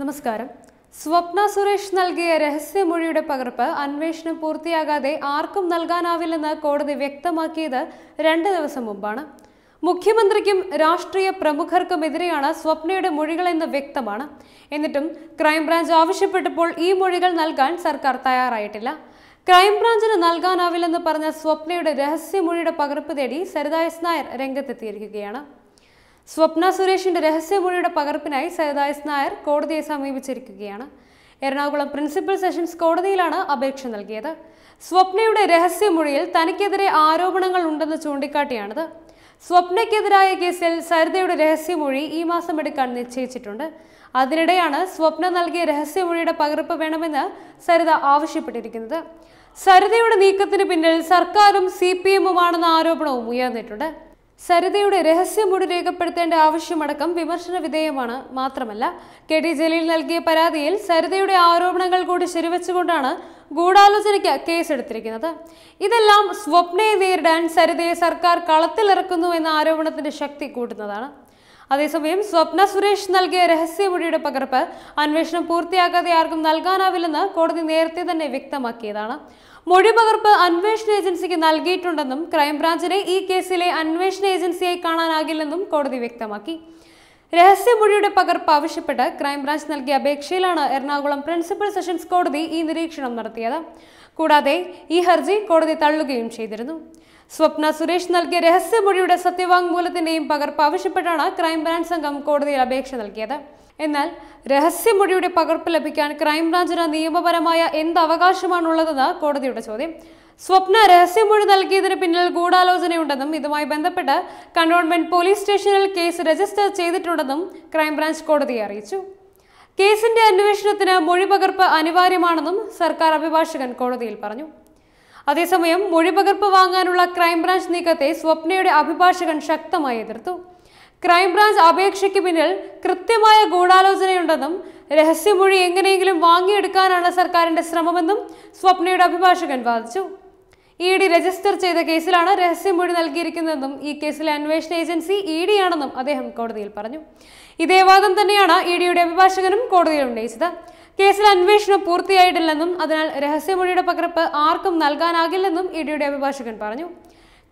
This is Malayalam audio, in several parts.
നമസ്കാരം സ്വപ്ന സുരേഷ് നൽകിയ രഹസ്യമൊഴിയുടെ പകർപ്പ് അന്വേഷണം പൂർത്തിയാകാതെ ആർക്കും നൽകാനാവില്ലെന്ന് കോടതി വ്യക്തമാക്കിയത് രണ്ട് ദിവസം മുമ്പാണ് മുഖ്യമന്ത്രിക്കും രാഷ്ട്രീയ പ്രമുഖർക്കുമെതിരെയാണ് സ്വപ്നയുടെ മൊഴികളെന്ന് വ്യക്തമാണ് എന്നിട്ടും ക്രൈംബ്രാഞ്ച് ആവശ്യപ്പെട്ടപ്പോൾ ഈ മൊഴികൾ നൽകാൻ സർക്കാർ തയ്യാറായിട്ടില്ല ക്രൈംബ്രാഞ്ചിന് നൽകാനാവില്ലെന്ന് പറഞ്ഞ സ്വപ്നയുടെ രഹസ്യമൊഴിയുടെ പകർപ്പ് തേടി സരിതായസ് നായർ രംഗത്തെത്തിയിരിക്കുകയാണ് സ്വപ്ന സുരേഷിന്റെ രഹസ്യമൊഴിയുടെ പകർപ്പിനായി സൈദായസ് നായർ കോടതിയെ സമീപിച്ചിരിക്കുകയാണ് എറണാകുളം പ്രിൻസിപ്പൽ സെഷൻസ് കോടതിയിലാണ് അപേക്ഷ നൽകിയത് സ്വപ്നയുടെ രഹസ്യമൊഴിയിൽ തനിക്കെതിരെ ആരോപണങ്ങൾ ഉണ്ടെന്ന് ചൂണ്ടിക്കാട്ടിയാണിത് സ്വപ്നയ്ക്കെതിരായ കേസിൽ സരിതയുടെ രഹസ്യമൊഴി ഈ മാസം എടുക്കാൻ നിശ്ചയിച്ചിട്ടുണ്ട് അതിനിടെയാണ് സ്വപ്ന നൽകിയ രഹസ്യമൊഴിയുടെ പകർപ്പ് വേണമെന്ന് സരിത ആവശ്യപ്പെട്ടിരിക്കുന്നത് സരിതയുടെ നീക്കത്തിന് പിന്നിൽ സർക്കാരും സി പി എമ്മുമാണെന്ന ആരോപണവും ഉയർന്നിട്ടുണ്ട് സരിതയുടെ രഹസ്യമൂട് രേഖപ്പെടുത്തേണ്ട ആവശ്യമടക്കം വിമർശന വിധേയമാണ് മാത്രമല്ല കെ ടി ജലീൽ നൽകിയ പരാതിയിൽ സരിതയുടെ ആരോപണങ്ങൾ കൂടി ശരിവെച്ചുകൊണ്ടാണ് ഗൂഢാലോചനയ്ക്ക് കേസെടുത്തിരിക്കുന്നത് ഇതെല്ലാം സ്വപ്നയെ നേരിടാൻ സരിതയെ സർക്കാർ കളത്തിലിറക്കുന്നു എന്ന ആരോപണത്തിന്റെ ശക്തി കൂട്ടുന്നതാണ് അതേസമയം സ്വപ്ന സുരേഷ് നൽകിയ രഹസ്യമൊഴിയുടെ പകർപ്പ് അന്വേഷണം പൂർത്തിയാക്കാതെ ആർക്കും നൽകാനാവില്ലെന്ന് കോടതി നേരത്തെ തന്നെ വ്യക്തമാക്കിയതാണ് മൊഴിപകർപ്പ് അന്വേഷണ ഏജൻസിക്ക് നൽകിയിട്ടുണ്ടെന്നും ക്രൈംബ്രാഞ്ചിനെ ഈ കേസിലെ അന്വേഷണ ഏജൻസിയായി കാണാനാകില്ലെന്നും കോടതി വ്യക്തമാക്കി രഹസ്യമൊഴിയുടെ പകർപ്പ് ആവശ്യപ്പെട്ട് ക്രൈംബ്രാഞ്ച് നൽകിയ അപേക്ഷയിലാണ് എറണാകുളം പ്രിൻസിപ്പൽ സെഷൻസ് കോടതി ഈ നിരീക്ഷണം നടത്തിയത് കൂടാതെ ഈ ഹർജി കോടതി തള്ളുകയും ചെയ്തിരുന്നു സ്വപ്ന സുരേഷ് നൽകിയ രഹസ്യമൊഴിയുടെ സത്യവാങ്മൂലത്തിന്റെയും പകർപ്പ് ആവശ്യപ്പെട്ടാണ് ക്രൈംബ്രാഞ്ച് സംഘം കോടതിയിൽ അപേക്ഷ നൽകിയത് എന്നാൽ രഹസ്യമൊഴിയുടെ പകർപ്പ് ലഭിക്കാൻ ക്രൈംബ്രാഞ്ചിന് നിയമപരമായ എന്ത് അവകാശമാണുള്ളതെന്ന് കോടതിയുടെ ചോദ്യം സ്വപ്ന രഹസ്യമൊഴി നൽകിയതിന് പിന്നിൽ ഗൂഢാലോചനയുണ്ടെന്നും ഇതുമായി ബന്ധപ്പെട്ട് കണ്ടോൺമെന്റ് പോലീസ് സ്റ്റേഷനിൽ കേസ് രജിസ്റ്റർ ചെയ്തിട്ടുണ്ടെന്നും ക്രൈംബ്രാഞ്ച് കോടതിയെ അറിയിച്ചു കേസിന്റെ അന്വേഷണത്തിന് മൊഴി പകർപ്പ് അനിവാര്യമാണെന്നും സർക്കാർ അഭിഭാഷകൻ കോടതിയിൽ പറഞ്ഞു അതേസമയം മൊഴിപകർപ്പ് വാങ്ങാനുള്ള ക്രൈംബ്രാഞ്ച് നീക്കത്തെ സ്വപ്നയുടെ അഭിഭാഷകൻ ശക്തമായി എതിർത്തു ക്രൈംബ്രാഞ്ച് അപേക്ഷയ്ക്ക് പിന്നിൽ കൃത്യമായ ഗൂഢാലോചനയുണ്ടെന്നും രഹസ്യമൊഴി എങ്ങനെയെങ്കിലും വാങ്ങിയെടുക്കാനാണ് സർക്കാരിന്റെ ശ്രമമെന്നും സ്വപ്നയുടെ അഭിഭാഷകൻ വാദിച്ചു ഇ ഡി രജിസ്റ്റർ ചെയ്ത കേസിലാണ് രഹസ്യമൊഴി നൽകിയിരിക്കുന്നതെന്നും ഈ കേസിലെ അന്വേഷണ ഏജൻസി ഇ ഡി ആണെന്നും അദ്ദേഹം കോടതിയിൽ പറഞ്ഞു ഇതേ വാദം തന്നെയാണ് ഇ ഡിയുടെ അഭിഭാഷകനും കോടതിയിൽ ഉന്നയിച്ചത് കേസിൽ അന്വേഷണം പൂർത്തിയായിട്ടില്ലെന്നും അതിനാൽ രഹസ്യമൊഴിയുടെ പകർപ്പ് ആർക്കും നൽകാനാകില്ലെന്നും ഇഡിയുടെ അഭിഭാഷകൻ പറഞ്ഞു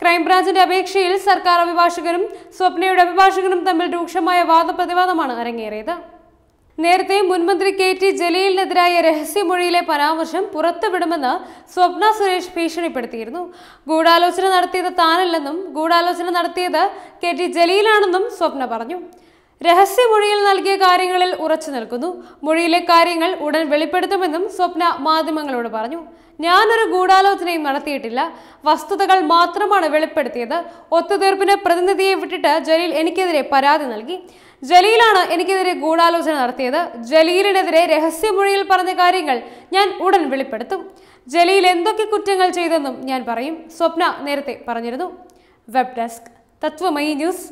ക്രൈംബ്രാഞ്ചിന്റെ അപേക്ഷയിൽ സർക്കാർ അഭിഭാഷകനും സ്വപ്നയുടെ അഭിഭാഷകനും തമ്മിൽ രൂക്ഷമായ വാദപ്രതിവാദമാണ് അരങ്ങേറിയത് നേരത്തെ മുൻമന്ത്രി കെ ടി ജലീലിനെതിരായ രഹസ്യമൊഴിയിലെ പരാമർശം പുറത്തുവിടുമെന്ന് സ്വപ്ന സുരേഷ് ഭീഷണിപ്പെടുത്തിയിരുന്നു ഗൂഢാലോചന നടത്തിയത് താനല്ലെന്നും ഗൂഢാലോചന നടത്തിയത് കെ ടി ജലീലാണെന്നും സ്വപ്ന പറഞ്ഞു മൊഴിയിൽ നൽകിയ കാര്യങ്ങളിൽ ഉറച്ചു നിൽക്കുന്നു മൊഴിയിലെ കാര്യങ്ങൾ ഉടൻ വെളിപ്പെടുത്തുമെന്നും സ്വപ്ന മാധ്യമങ്ങളോട് പറഞ്ഞു ഞാനൊരു ഗൂഢാലോചനയും നടത്തിയിട്ടില്ല വസ്തുതകൾ മാത്രമാണ് വെളിപ്പെടുത്തിയത് ഒത്തുതീർപ്പിന് പ്രതിനിധിയെ വിട്ടിട്ട് ജലീൽ എനിക്കെതിരെ പരാതി നൽകി ജലീലാണ് എനിക്കെതിരെ ഗൂഢാലോചന നടത്തിയത് ജലീലിനെതിരെ രഹസ്യമൊഴിയിൽ പറഞ്ഞ കാര്യങ്ങൾ ഞാൻ ഉടൻ വെളിപ്പെടുത്തും ജലീൽ എന്തൊക്കെ കുറ്റങ്ങൾ ചെയ്തെന്നും ഞാൻ പറയും സ്വപ്ന നേരത്തെ പറഞ്ഞിരുന്നു വെബ് ഡെസ്ക് തത്വമയി ന്യൂസ്